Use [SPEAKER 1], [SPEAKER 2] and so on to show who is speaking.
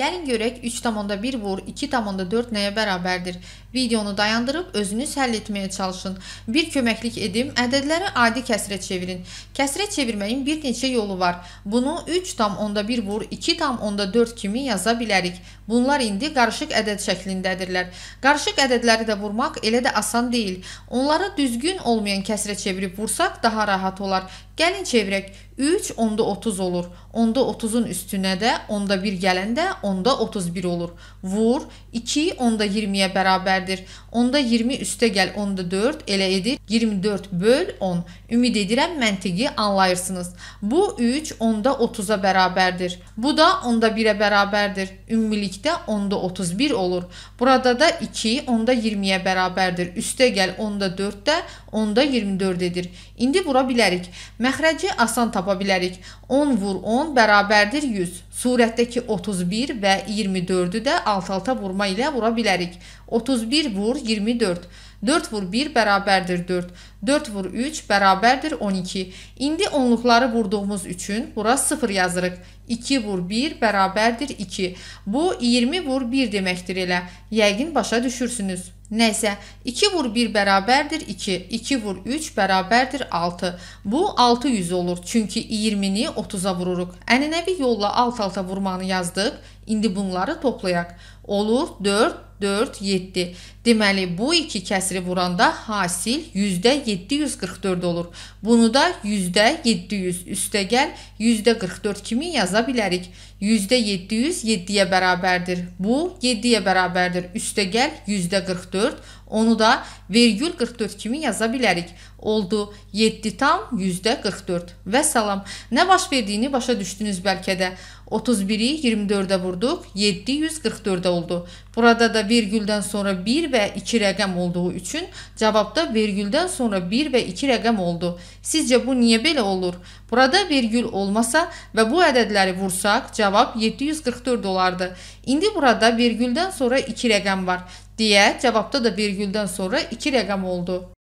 [SPEAKER 1] Gəlin görək 3,1 vur 2,4 nəyə bərabərdir? Videonu dayandırıb özünüz həll etməyə çalışın. Bir köməklik edim, ədədləri adi kəsrə çevirin. Kəsrə çevirməyin bir neçə yolu var. Bunu 3,1 vur 2,4 kimi yaza bilərik. Bunlar indi qarışıq ədəd şəklindədirlər. Qarışıq ədədləri də vurmaq elə də asan deyil. Onları düzgün olmayan kəsrə çevirib vursaq daha rahat olar. Gəlin çevirək. 3, onda 30 olur. Onda 30-un üstünə də, onda 1 gələndə onda 31 olur. Vur 2 onda 20-yə bərabərdir. Onda 20 üstə gəl onda 4 elə edir 24 böl 10. Ümid edirəm məntiqi anlayırsınız. Bu 3 onda 30-a bərabərdir. Bu da onda 1-ə bərabərdir. Ümumilikdə onda 31 olur. Burada da 2 onda 20-yə bərabərdir. Üstə gəl onda 4-də onda 24 edir. İndi vura bilərik. Məxrəci asan tapa bilərik. 10 vur 10 bərabərdir 100. Surətdəki 31 və 24-ü də alt-alta vurma ilə vura bilərik. 31 vur 24. 4 vur 1 bərabərdir 4. 4 vur 3 bərabərdir 12. İndi onluqları vurduğumuz üçün bura 0 yazırıq. 2 vur 1 bərabərdir 2. Bu 20 vur 1 deməkdir elə. Yəqin başa düşürsünüz. Nəsə, 2 vur 1 bərabərdir 2, 2 vur 3 bərabərdir 6. Bu 600 olur, çünki 20-ni 30-a vururuq. Ənənəvi yolla alt-alta vurmanı yazdıq. İndi bunları toplayaq. Olur 4, 4, 7. Deməli, bu iki kəsri vuranda hasil %744 olur. Bunu da %700 üstə gəl %44 kimi yaza bilərik. %700 7-yə bərabərdir. Bu 7-yə bərabərdir. Üstə gəl %44. Onu da virgül 44 kimi yaza bilərik. Oldu 7 tam %44. Və salam. Nə baş verdiyini başa düşdünüz bəlkə də. 31'i 24'e vurduq. 744 oldu. Burada da virgülden sonra 1 ve 2 rəqəm olduğu üçün cavabda virgülden sonra 1 ve 2 rəqəm oldu. Sizcə bu niyə belə olur? Burada virgül olmasa və bu ədədləri vursaq cavab 744 olardı. İndi burada virgülden sonra 2 rəqəm var. Deyə cavabda da virgülden sonra 2 rəqəm oldu.